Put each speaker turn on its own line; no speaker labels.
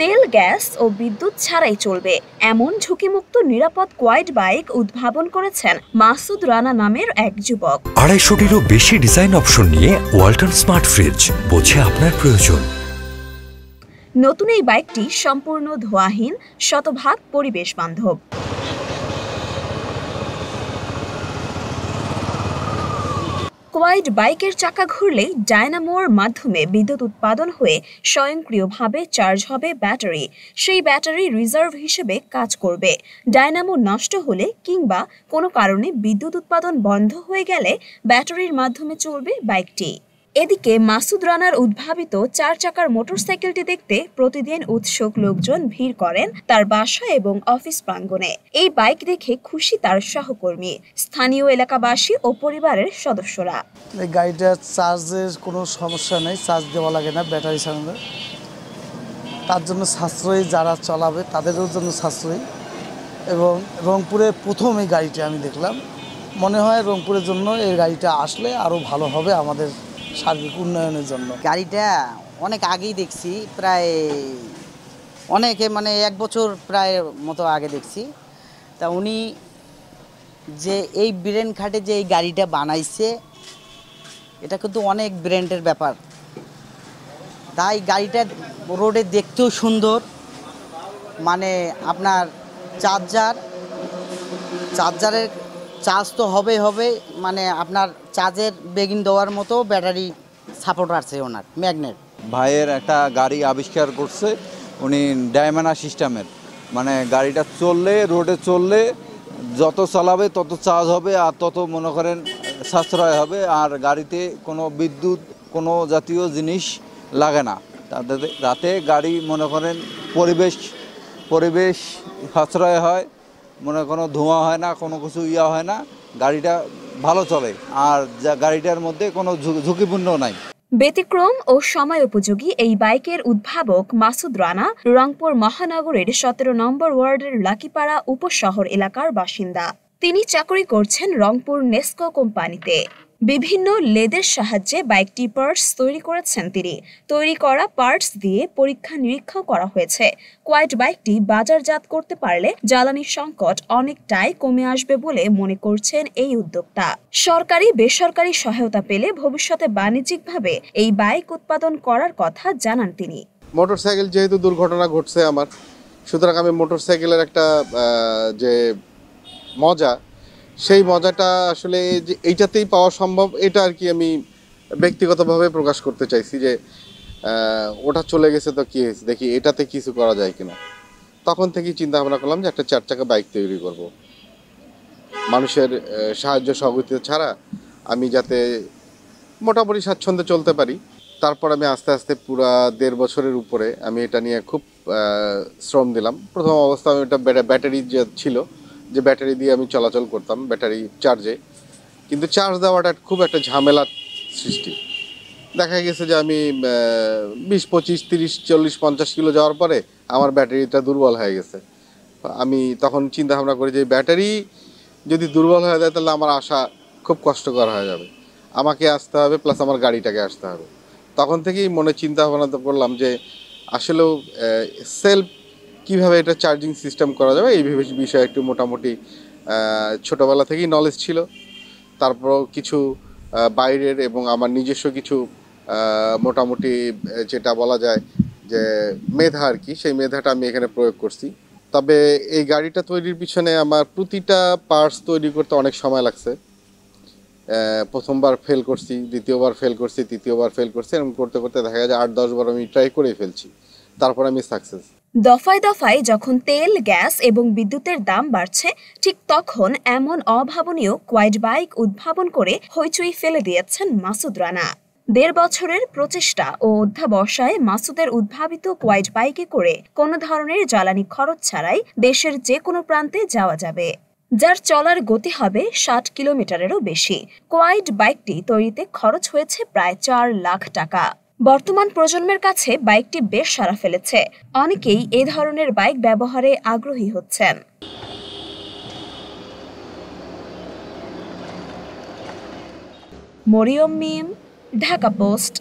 তেল গ্যাস ও বিদ্যুৎ ছাড়াই চলবে এমন ঝুঁকিমুক্ত নিরাপদ কোয়াইট বাইক উদ্ভাবন করেছেন মাসুদ রানা নামের এক যুবক
আড়াইশোটিরও বেশি ডিজাইন অপশন নিয়ে ওয়াল্টন স্মার্ট ফ্রিজ বোঝে আপনার প্রয়োজন
নতুন এই বাইকটি সম্পূর্ণ ধোয়াহীন শতভাগ পরিবেশ বান্ধব স্কোয়াইড বাইকের চাকা ঘুরলেই ডায়নামোর মাধ্যমে বিদ্যুৎ উৎপাদন হয়ে স্বয়ংক্রিয়ভাবে চার্জ হবে ব্যাটারি সেই ব্যাটারি রিজার্ভ হিসেবে কাজ করবে ডায়নামো নষ্ট হলে কিংবা কোনো কারণে বিদ্যুৎ উৎপাদন বন্ধ হয়ে গেলে ব্যাটারির মাধ্যমে চলবে বাইকটি এদিকে মাসুদ রানার উদ্ভাবিত চার চাকার মোটরসাইকেলটি দেখতে প্রতিদিন উৎসুক লোকজন ভিড় করেন তার বাসা এবং অফিস প্রাঙ্গণে এই বাইক দেখে খুশি তার সহকর্মী স্থানীয় এলাকাবাসী ও পরিবারের সদস্যরা এই গাড়িটার
চার্জের কোনো সমস্যা নেই চার্জ দেওয়া লাগে না ব্যাটারি সামনে তার জন্য সাশ্রয়ী যারা চলাবে তাদেরও জন্য সাশ্রয়ী এবং রংপুরে প্রথম এই গাড়িটি আমি দেখলাম মনে হয় রংপুরের জন্য এই গাড়িটা আসলে আরও ভালো হবে আমাদের সার্বিক উন্নয়নের জন্য গাড়িটা অনেক আগেই দেখছি প্রায় অনেকে মানে এক বছর প্রায় মতো আগে দেখছি তা উনি যে এই ব্রেন খাটে যে এই গাড়িটা বানাইছে এটা কিন্তু অনেক ব্র্যান্ডের ব্যাপার তাই গাড়িটা রোডে দেখতেও সুন্দর মানে আপনার চার্জার চার্জারের চার্জ তো হবেই হবে মানে আপনার চার্জের বেগিন দেওয়ার মতো ব্যাটারি সাপোর্ট আছে ওনার
ম্যাগনেট ভাইয়ের একটা গাড়ি আবিষ্কার করছে উনি ডায়মানা সিস্টেমের মানে গাড়িটা চললে রোডে চললে যত চালাবে তত চার্জ হবে আর তত মনে করেন সাশ্রয় হবে আর গাড়িতে কোনো বিদ্যুৎ কোনো জাতীয় জিনিস লাগে না তাতে রাতে গাড়ি মনে করেন পরিবেশ পরিবেশ সাশ্রয় হয় মানে কোনো ধোঁয়া হয় না কোনো কিছু ইয়া হয় না গাড়িটা ভালো চলে আর গাড়িটার মধ্যে কোনো ঝুঁকিপূর্ণ নাই
ব্যতিক্রম ও সময় উপযোগী এই বাইকের উদ্ভাবক মাসুদ রানা রংপুর মহানগরের সতেরো নম্বর ওয়ার্ডের লাকিপাড়া উপশহর এলাকার বাসিন্দা তিনি চাকরি করছেন রংপুর নেস্কো কোম্পানিতে বিভিন্ন লেদের সাহায্যে বাইকটি পার্টস তৈরি করেছেন তিনি তৈরি করা পার্টস দিয়ে পরীক্ষা নিরীক্ষাও করা হয়েছে কোয়াইট বাইকটি বাজারজাত করতে পারলে জ্বালানি সংকট অনেকটাই কমে আসবে বলে মনে করছেন এই উদ্যোক্তা সরকারি বেসরকারি সহায়তা পেলে ভবিষ্যতে বাণিজ্যিকভাবে এই বাইক উৎপাদন করার কথা জানান তিনি
মোটরসাইকেল যেহেতু দুর্ঘটনা ঘটছে আমার সুতরাং আমি মোটরসাইকেলের একটা যে মজা সেই মজাটা আসলে যে এইটাতেই পাওয়া সম্ভব এটা আর কি আমি ব্যক্তিগতভাবে প্রকাশ করতে চাইছি যে ওটা চলে গেছে তো কী হয়েছে দেখি এটাতে কিছু করা যায় কিনা তখন থেকেই চিন্তা ভাবনা করলাম যে একটা চার চাকা বাইক তৈরি করব। মানুষের সাহায্য সহযোগিতা ছাড়া আমি যাতে মোটামুটি স্বাচ্ছন্দ্যে চলতে পারি তারপর আমি আস্তে আস্তে পুরা দেড় বছরের উপরে আমি এটা নিয়ে খুব শ্রম দিলাম প্রথম অবস্থা আমি এটা ব্যাটারি যে ছিল যে ব্যাটারি দিয়ে আমি চলাচল করতাম ব্যাটারি চার্জে কিন্তু চার্জ দেওয়াটা খুব একটা ঝামেলার সৃষ্টি দেখা গেছে যে আমি বিশ পঁচিশ তিরিশ চল্লিশ পঞ্চাশ কিলো যাওয়ার পরে আমার ব্যাটারিটা দুর্বল হয়ে গেছে আমি তখন চিন্তা ভাবনা করি যে ব্যাটারি যদি দুর্বল হয়ে যায় তাহলে আমার আসা খুব কষ্টকর হয়ে যাবে আমাকে আসতে হবে প্লাস আমার গাড়িটাকে আসতে হবে তখন থেকেই মনে চিন্তা ভাবনা করলাম যে আসলেও সেলফ কিভাবে এটা চার্জিং সিস্টেম করা যাবে এই বিষয়ে একটু মোটামুটি ছোটোবেলা থেকেই নলেজ ছিল তারপরও কিছু বাইরের এবং আমার নিজস্ব কিছু মোটামুটি যেটা বলা যায় যে মেধা আর কি সেই মেধাটা আমি এখানে প্রয়োগ করছি তবে এই গাড়িটা তৈরির পিছনে আমার প্রতিটা পার্টস তৈরি করতে অনেক সময় লাগছে প্রথমবার ফেল করছি দ্বিতীয়বার ফেল করছি তৃতীয়বার ফেল করছি এরকম করতে করতে দেখা যায় আট দশবার আমি ট্রাই করেই ফেলছি তারপর আমি সাকসেস
দফায় দফায় যখন তেল গ্যাস এবং বিদ্যুতের দাম বাড়ছে ঠিক তখন এমন অভাবনীয় কোয়াইট বাইক উদ্ভাবন করে হইচই ফেলে দিয়েছেন মাসুদ রানা দেড় বছরের প্রচেষ্টা ও অধ্যাবসায় মাসুদের উদ্ভাবিত কোয়াইট বাইকে করে কোনো ধরনের জ্বালানি খরচ ছাড়াই দেশের যে কোনো প্রান্তে যাওয়া যাবে যার চলার গতি হবে ষাট কিলোমিটারেরও বেশি কোয়াইট বাইকটি তৈরিতে খরচ হয়েছে প্রায় চার লাখ টাকা বর্তমান প্রজন্মের কাছে বাইকটি বেশ সারা ফেলেছে অনেকেই এ ধরনের বাইক ব্যবহারে আগ্রহী হচ্ছেন মরিয়ম মিম ঢাকা পোস্ট